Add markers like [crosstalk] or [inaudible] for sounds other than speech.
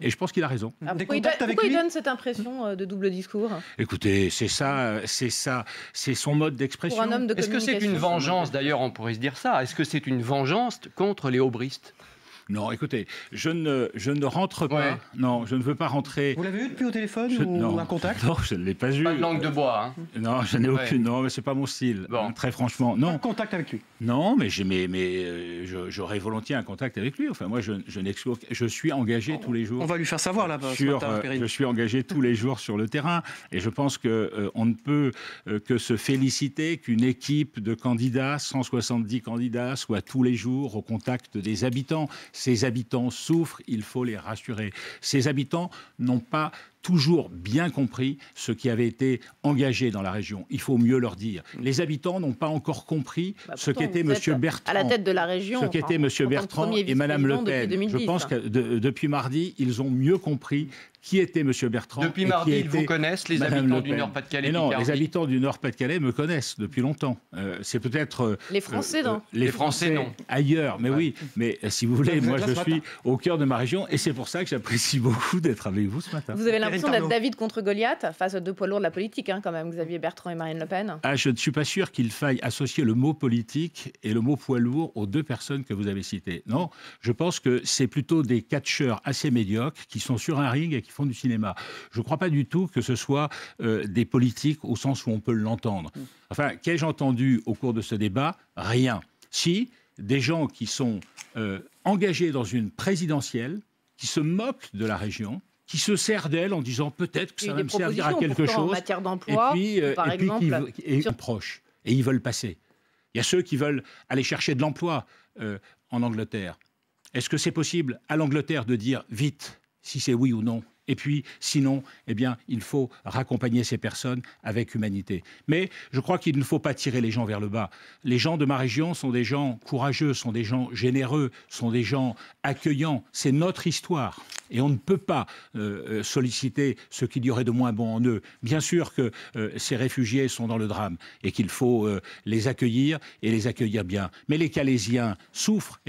Et je pense qu'il a raison. Ah, pourquoi, il, donne cette impression euh, de double discours Écoutez, c'est ça, euh, c'est ça, c'est son mode d'expression. Est-ce que c'est une vengeance D'ailleurs, on pourrait se dire ça. Est-ce que c'est une vengeance contre les obristes non, écoutez, je ne, je ne rentre pas. Non, je ne veux pas rentrer. Vous l'avez eu depuis au téléphone ou un contact [laughs] Non, je ne l'ai pas eu. Pas de langue de bois. Hein. Non, je n'ai ai aucune. Non, mais c'est pas mon style. Bon. très franchement, non. Un contact avec lui. Non, mais j'aurais mais, euh, j'aurais volontiers un contact avec lui. Enfin, moi, je, je Je suis engagé tous les jours. On va lui faire savoir là-bas. Euh, je suis engagé tous les jours sur le terrain, et je pense que euh, on ne peut que se féliciter qu'une équipe de candidats, 170 candidats, soit tous les jours au contact des habitants. Ces habitants souffrent, il faut les rassurer. Ces habitants n'ont pas toujours bien compris ce qui avait été engagé dans la région. Il faut mieux leur dire. Mm. Les habitants n'ont pas encore compris bah, ce qu'était M. Bertrand. À la tête de la région. Ce qu'était M. Bertrand et Mme Le Pen. Je pense que depuis mardi, ils ont mieux compris qui était M. Bertrand. Depuis mardi, ils vous connaissent, les habitants du Nord-Pas-de-Calais. Non, les habitants du Nord-Pas-de-Calais me connaissent depuis longtemps. Euh, c'est peut-être. Euh, les Français, euh, non les, Français, non. Ailleurs, mais oui. Mais si vous voulez, moi, je suis au cœur de ma région et c'est pour ça que j'apprécie beaucoup d'être avec vous ce matin. Vous avez l'impression d'être David contre Goliath face aux deux poids lourds de la politique, hein, quand même, Xavier Bertrand et Marine Le Pen. Ah, je ne suis pas sûr qu'il faille associer le mot politique et le mot poids lourd aux deux personnes que vous avez citées. Non, je pense que c'est plutôt des catcheurs assez médiocres qui sont sur un ring et qui font du cinéma. Je ne crois pas du tout que ce soit euh, des politiques au sens où on peut l'entendre. Enfin, qu'ai-je entendu au cours de ce débat Rien. Si des gens qui sont euh, engagés dans une présidentielle, qui se moquent de la région, qui se sert d'elle en disant peut-être que ça va me servir à quelque chose. d'emploi, et puis, par euh, et puis exemple, qui, sont sur... Et ils veulent passer. Il y a ceux qui veulent aller chercher de l'emploi euh, en Angleterre. Est-ce que c'est possible à l'Angleterre de dire vite si c'est oui ou non et puis, sinon, eh bien, il faut raccompagner ces personnes avec humanité. Mais je crois qu'il ne faut pas tirer les gens vers le bas. Les gens de ma région sont des gens courageux, sont des gens généreux, sont des gens accueillants. C'est notre histoire. Et on ne peut pas euh, euh, solliciter ce qu'il y aurait de moins bon en eux. Bien sûr que euh, ces réfugiés sont dans le drame et qu'il faut les accueillir et les accueillir bien. Mais les Calaisiens souffrent.